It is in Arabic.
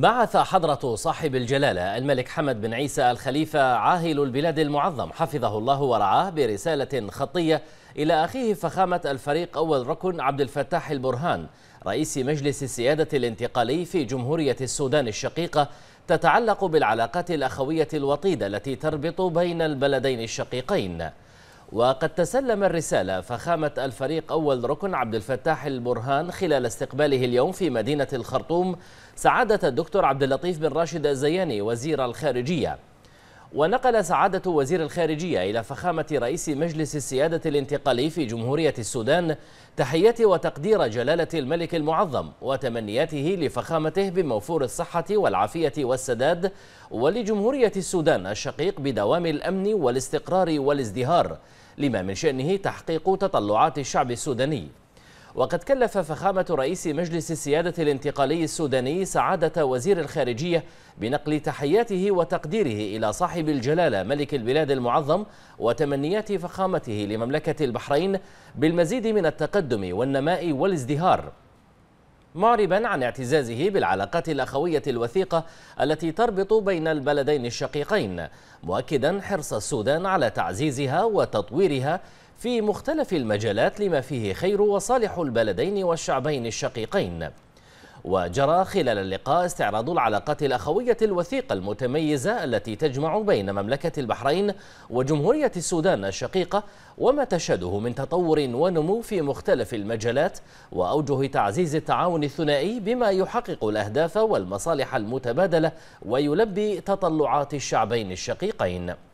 بعث حضرة صاحب الجلالة الملك حمد بن عيسى الخليفة عاهل البلاد المعظم حفظه الله ورعاه برسالة خطية إلى أخيه فخامة الفريق أول ركن عبد الفتاح البرهان رئيس مجلس السيادة الانتقالي في جمهورية السودان الشقيقة تتعلق بالعلاقات الأخوية الوطيدة التي تربط بين البلدين الشقيقين وقد تسلم الرسالة فخامة الفريق أول ركن عبد الفتاح البرهان خلال استقباله اليوم في مدينة الخرطوم سعادة الدكتور عبد اللطيف بن راشد الزياني وزير الخارجية ونقل سعادة وزير الخارجية إلى فخامة رئيس مجلس السيادة الانتقالي في جمهورية السودان تحية وتقدير جلالة الملك المعظم وتمنياته لفخامته بموفور الصحة والعافية والسداد ولجمهورية السودان الشقيق بدوام الأمن والاستقرار والازدهار لما من شأنه تحقيق تطلعات الشعب السوداني وقد كلف فخامة رئيس مجلس السيادة الانتقالي السوداني سعادة وزير الخارجية بنقل تحياته وتقديره إلى صاحب الجلالة ملك البلاد المعظم وتمنيات فخامته لمملكة البحرين بالمزيد من التقدم والنماء والازدهار معربا عن اعتزازه بالعلاقات الأخوية الوثيقة التي تربط بين البلدين الشقيقين مؤكدا حرص السودان على تعزيزها وتطويرها في مختلف المجالات لما فيه خير وصالح البلدين والشعبين الشقيقين وجرى خلال اللقاء استعراض العلاقات الأخوية الوثيقة المتميزة التي تجمع بين مملكة البحرين وجمهورية السودان الشقيقة وما تشهده من تطور ونمو في مختلف المجالات وأوجه تعزيز التعاون الثنائي بما يحقق الأهداف والمصالح المتبادلة ويلبي تطلعات الشعبين الشقيقين